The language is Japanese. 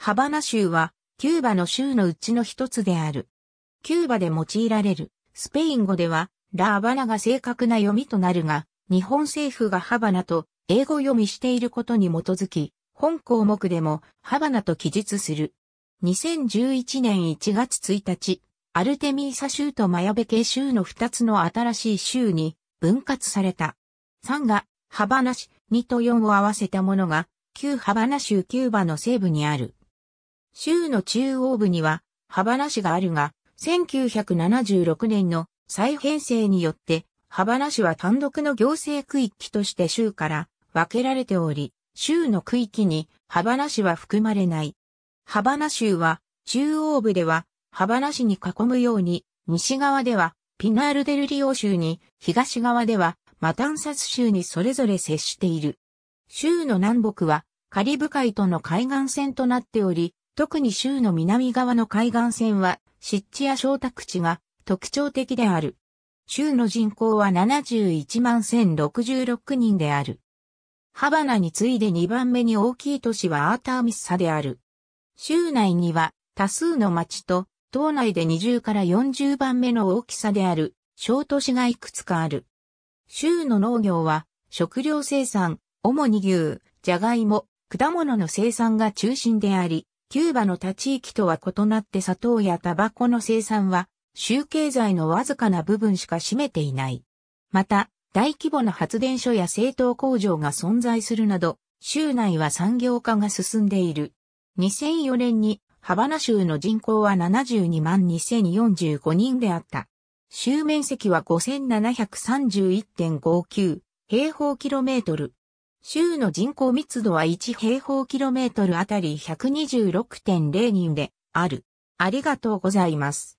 ハバナ州は、キューバの州のうちの一つである。キューバで用いられる、スペイン語では、ラ・ハバナが正確な読みとなるが、日本政府がハバナと英語読みしていることに基づき、本項目でもハバナと記述する。2011年1月1日、アルテミーサ州とマヤベケ州の2つの新しい州に分割された。3が、ハバナ市、2と4を合わせたものが、旧ハバナ州キューバの西部にある。州の中央部には、ハバナ市があるが、1976年の再編成によって、ハバナ市は単独の行政区域として州から分けられており、州の区域にハバナ市は含まれない。ハバナ州は、中央部では、ハバナ市に囲むように、西側では、ピナールデルリオ州に、東側では、マタンサス州にそれぞれ接している。州の南北は、カリブ海との海岸線となっており、特に州の南側の海岸線は湿地や小宅地が特徴的である。州の人口は71万1066人である。ハバナに次いで2番目に大きい都市はアーターミッサである。州内には多数の町と、島内で20から40番目の大きさである小都市がいくつかある。州の農業は食料生産、主に牛、じゃがいも、果物の生産が中心であり、キューバの他地域とは異なって砂糖やタバコの生産は、州経済のわずかな部分しか占めていない。また、大規模な発電所や製糖工場が存在するなど、州内は産業化が進んでいる。2004年にハバナ州の人口は72万2045人であった。州面積は5731.59平方キロメートル。州の人口密度は1平方キロメートルあたり126.0人である。ありがとうございます。